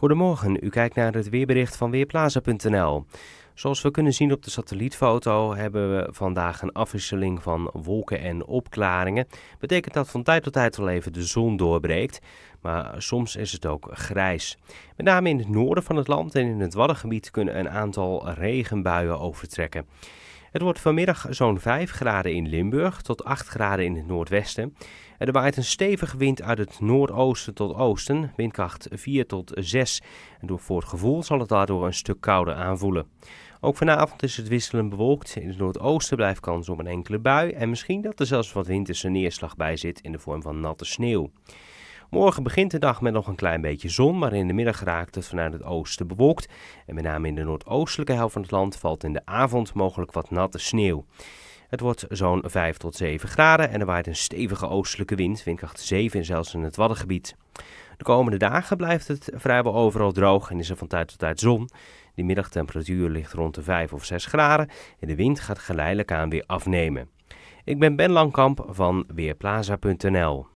Goedemorgen, u kijkt naar het weerbericht van Weerplaza.nl. Zoals we kunnen zien op de satellietfoto hebben we vandaag een afwisseling van wolken en opklaringen. Betekent dat van tijd tot tijd wel even de zon doorbreekt, maar soms is het ook grijs. Met name in het noorden van het land en in het Waddengebied kunnen een aantal regenbuien overtrekken. Het wordt vanmiddag zo'n 5 graden in Limburg tot 8 graden in het noordwesten. Er waait een stevige wind uit het noordoosten tot oosten, windkracht 4 tot 6. En door voor het gevoel zal het daardoor een stuk kouder aanvoelen. Ook vanavond is het wisselend bewolkt. In het noordoosten blijft kans op een enkele bui. En misschien dat er zelfs wat winterse neerslag bij zit in de vorm van natte sneeuw. Morgen begint de dag met nog een klein beetje zon, maar in de middag raakt het vanuit het oosten bewolkt. En met name in de noordoostelijke helft van het land valt in de avond mogelijk wat natte sneeuw. Het wordt zo'n 5 tot 7 graden en er waait een stevige oostelijke wind, windkracht 7 en zelfs in het Waddengebied. De komende dagen blijft het vrijwel overal droog en is er van tijd tot tijd zon. De middagtemperatuur ligt rond de 5 of 6 graden en de wind gaat geleidelijk aan weer afnemen. Ik ben Ben Langkamp van Weerplaza.nl.